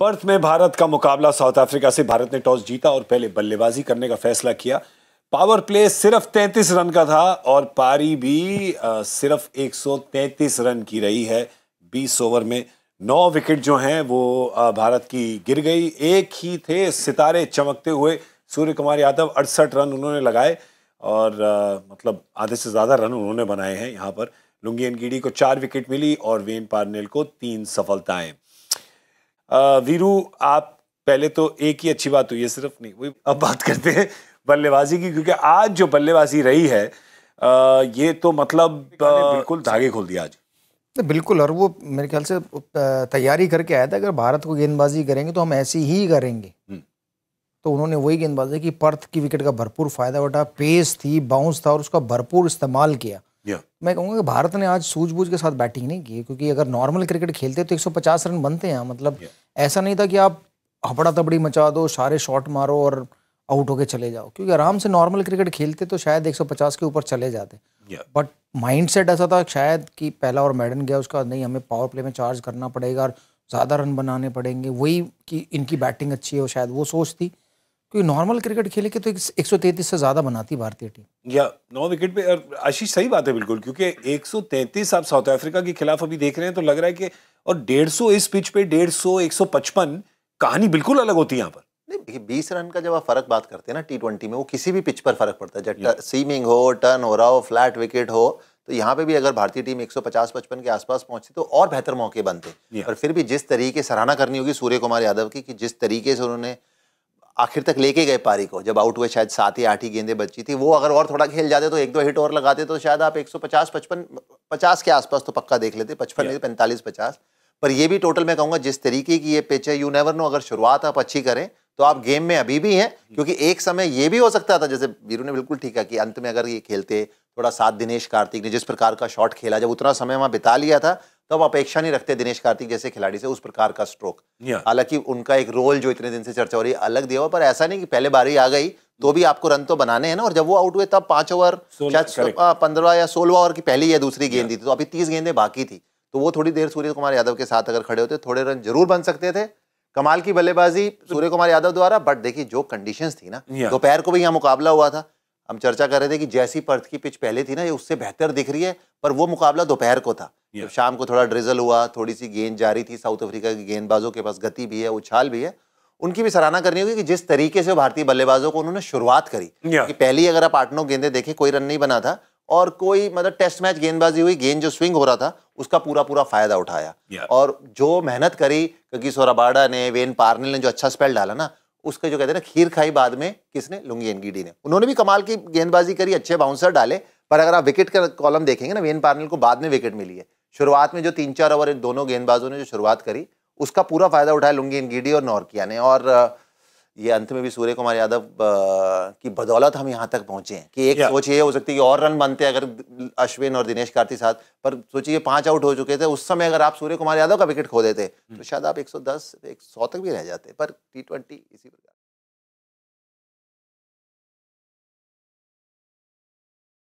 Perth में भारत का मुकाबला साउथ अफ्रीका से भारत ने टॉस जीता और पहले बल्लेबाजी करने का फैसला किया पावर प्ले सिर्फ 33 रन का था और पारी भी आ, सिर्फ 133 रन की रही है 20 ओवर में नौ विकेट जो हैं वो आ, भारत की गिर गई एक ही थे सितारे चमकते हुए सूर्य कुमार यादव अड़सठ रन उन्होंने लगाए और आ, मतलब आधे से ज़्यादा रन उन्होंने बनाए हैं यहाँ पर लुंगी एनगिडी को चार विकेट मिली और वेन पारनेल को तीन सफलताएँ वीरू आप पहले तो एक ही अच्छी बात हुई तो है सिर्फ नहीं वही अब बात करते हैं बल्लेबाजी की क्योंकि आज जो बल्लेबाजी रही है आ, ये तो मतलब बिल्कुल धागे खोल दिया आज बिल्कुल और वो मेरे ख्याल से तैयारी करके आया था अगर भारत को गेंदबाजी करेंगे तो हम ऐसी ही करेंगे हम्म। तो उन्होंने वही गेंदबाजी की पर्थ की विकेट का भरपूर फायदा उठा पेस थी बाउंस था और उसका भरपूर इस्तेमाल किया yeah. मैं कहूँगा कि भारत ने आज सूझबूझ के साथ बैटिंग नहीं की क्योंकि अगर नॉर्मल क्रिकेट खेलते तो 150 रन बनते हैं मतलब yeah. ऐसा नहीं था कि आप हपड़ा तबड़ी मचा दो सारे शॉट मारो और आउट होके चले जाओ क्योंकि आराम से नॉर्मल क्रिकेट खेलते तो शायद 150 के ऊपर चले जाते बट माइंड सेट ऐसा था शायद कि पहला और मैडन गया उसका नहीं हमें पावर प्ले में चार्ज करना पड़ेगा और ज़्यादा रन बनाने पड़ेंगे वही कि इनकी बैटिंग अच्छी है शायद वो सोच थी क्योंकि नॉर्मल क्रिकेट खेले के तो एक सौ तैंतीस से ज़्यादा बनाती भारतीय टीम या नौ विकेट पे आशीष सही बात है बिल्कुल क्योंकि 133 आप साउथ अफ्रीका के खिलाफ अभी देख रहे हैं तो लग रहा है कि और 150 इस पिच पे 150 155 कहानी बिल्कुल अलग होती है यहाँ पर नहीं देखिए बीस रन का जब आप फर्क बात करते हैं ना टी ट्वेंटी में वो किसी भी पिच पर फर्क पड़ता है जब सीमिंग हो टर्न हो रहा हो फ्लैट विकेट हो तो यहाँ पे भी अगर भारतीय टीम 150 55 के आसपास पहुंचती तो और बेहतर मौके बनते और फिर भी जिस तरीके सराहना करनी होगी सूर्य कुमार यादव की कि जिस तरीके से उन्होंने आखिर तक लेके गए पारी को जब आउट हुए शायद सात या आठ ही गेंदें बची थी वो अगर और थोड़ा खेल जाते तो एक दो हिट और लगाते तो शायद आप 150 55 50 के आसपास तो पक्का देख लेते 55 नहीं पैंतालीस पचास पर ये भी टोटल मैं कहूँगा जिस तरीके की ये पिच है यू नेवर नो अगर शुरुआत आप अच्छी करें तो आप गेम में अभी भी हैं क्योंकि एक समय ये भी हो सकता था जैसे वीरू ने बिल्कुल ठीक है कि अंत में अगर ये खेलते थोड़ा साथ दिनेश कार्तिक ने जिस प्रकार का शॉट खेला जब उतना समय वहाँ बिता लिया था तो अब अपेक्षा नहीं रखते दिनेश कार्तिक जैसे खिलाड़ी से उस प्रकार का स्ट्रोक हालांकि उनका एक रोल जो इतने दिन से चर्चा हो रही है अलग दिया हुआ पर ऐसा नहीं कि पहले बारी आ गई तो भी आपको रन तो बनाने हैं ना और जब वो आउट हुए तब पांच ओवर पंद्रह या सोलह ओवर की पहली या दूसरी गेंद थी तो अभी तीस गेंदें बाकी थी तो वो थोड़ी देर सूर्य कुमार यादव के साथ अगर खड़े होते थोड़े रन जरूर बन सकते थे कमाल की बल्लेबाजी सूर्य कुमार यादव द्वारा बट देखिए जो कंडीशंस थी ना दोपहर को भी यहाँ मुकाबला हुआ था हम चर्चा कर रहे थे कि जैसी पर्थ की पिच पहले थी ना ये उससे बेहतर दिख रही है पर वो मुकाबला दोपहर को था तो शाम को थोड़ा ड्रिजल हुआ थोड़ी सी गेंद जारी थी साउथ अफ्रीका के गेंदबाजों के पास गति भी है उछाल भी है उनकी भी सराहना करनी होगी कि जिस तरीके से भारतीय बल्लेबाजों को उन्होंने शुरुआत करी कि पहली अगर आप आठ नौ गेंदे देखें कोई रन नहीं बना था और कोई मतलब टेस्ट मैच गेंदबाजी हुई गेंद जो स्विंग हो रहा था उसका पूरा पूरा फायदा उठाया और जो मेहनत करी क्योंकि सोराबाड़ा ने वेन पार्नल ने जो अच्छा स्पेल डाला ना उसके जो कहते हैं ना खीर खाई बाद में किसने लुंगी एनगीडी ने उन्होंने भी कमाल की गेंदबाजी करी अच्छे बाउंसर डाले पर अगर आप विकेट का कॉलम देखेंगे ना वेन पार्नल को बाद में विकेट मिली है शुरुआत में जो तीन चार ओवर इन दोनों गेंदबाजों ने जो शुरुआत करी उसका पूरा फायदा उठाया लुंगी इनगिडी और नौरकिया ने और ये अंत में भी सूर्य कुमार यादव की बदौलत हम यहाँ तक पहुंचे हैं कि एक सोच ये हो सकती है कि और रन बनते अगर अश्विन और दिनेश कार्ती साथ पर सोचिए पांच आउट हो चुके थे उस समय अगर आप सूर्य कुमार यादव का विकेट खो देते तो हम्म। शायद आप 110 100 तक भी रह जाते पर टी ट्वेंटी इसी प्रकार